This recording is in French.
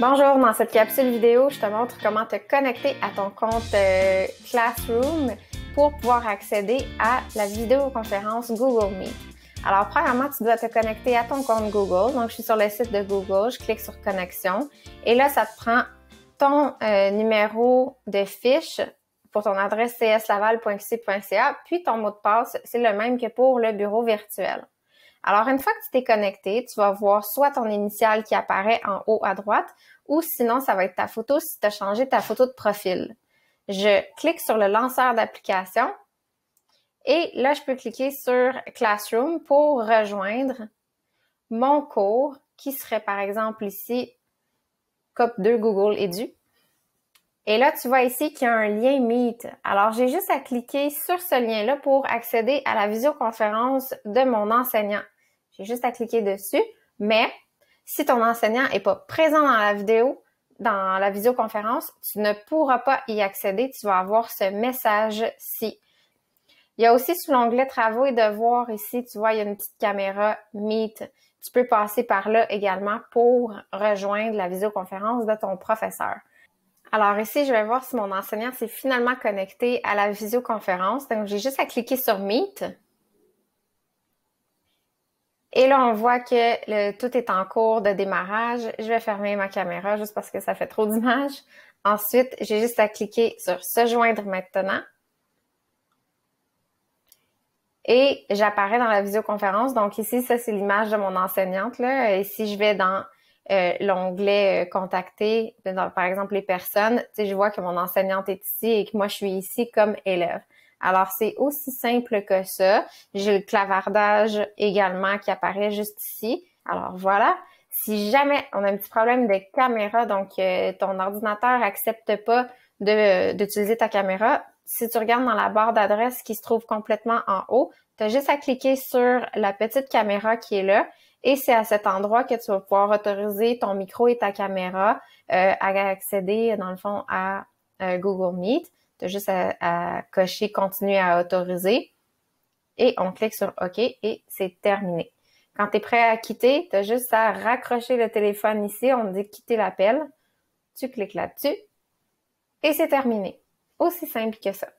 Bonjour, dans cette capsule vidéo, je te montre comment te connecter à ton compte euh, Classroom pour pouvoir accéder à la vidéoconférence Google Meet. Alors, premièrement, tu dois te connecter à ton compte Google. Donc, je suis sur le site de Google, je clique sur Connexion et là, ça te prend ton euh, numéro de fiche pour ton adresse cslaval.qc.ca, puis ton mot de passe, c'est le même que pour le bureau virtuel. Alors, une fois que tu t'es connecté, tu vas voir soit ton initial qui apparaît en haut à droite, ou sinon, ça va être ta photo si tu as changé ta photo de profil. Je clique sur le lanceur d'application et là, je peux cliquer sur Classroom pour rejoindre mon cours qui serait par exemple ici COP2 Google Edu. Et là, tu vois ici qu'il y a un lien Meet. Alors, j'ai juste à cliquer sur ce lien-là pour accéder à la visioconférence de mon enseignant. J'ai juste à cliquer dessus. Mais si ton enseignant n'est pas présent dans la vidéo, dans la visioconférence, tu ne pourras pas y accéder. Tu vas avoir ce message-ci. Il y a aussi sous l'onglet Travaux et devoirs ici, tu vois, il y a une petite caméra Meet. Tu peux passer par là également pour rejoindre la visioconférence de ton professeur. Alors ici, je vais voir si mon enseignant s'est finalement connecté à la visioconférence. Donc, j'ai juste à cliquer sur Meet. Et là, on voit que tout est en cours de démarrage. Je vais fermer ma caméra juste parce que ça fait trop d'images. Ensuite, j'ai juste à cliquer sur se joindre maintenant. Et j'apparais dans la visioconférence. Donc ici, ça, c'est l'image de mon enseignante. Là. Et si je vais dans euh, l'onglet euh, contacter, ben, par exemple, les personnes, je vois que mon enseignante est ici et que moi, je suis ici comme élève. Alors, c'est aussi simple que ça. J'ai le clavardage également qui apparaît juste ici. Alors, voilà. Si jamais on a un petit problème de caméra, donc euh, ton ordinateur accepte pas d'utiliser ta caméra, si tu regardes dans la barre d'adresse qui se trouve complètement en haut, tu as juste à cliquer sur la petite caméra qui est là et c'est à cet endroit que tu vas pouvoir autoriser ton micro et ta caméra euh, à accéder, dans le fond, à euh, Google Meet. Tu as juste à, cocher continuer à autoriser et on clique sur OK et c'est terminé. Quand tu es prêt à quitter, tu as juste à raccrocher le téléphone ici, on dit quitter l'appel. Tu cliques là-dessus et c'est terminé. Aussi simple que ça.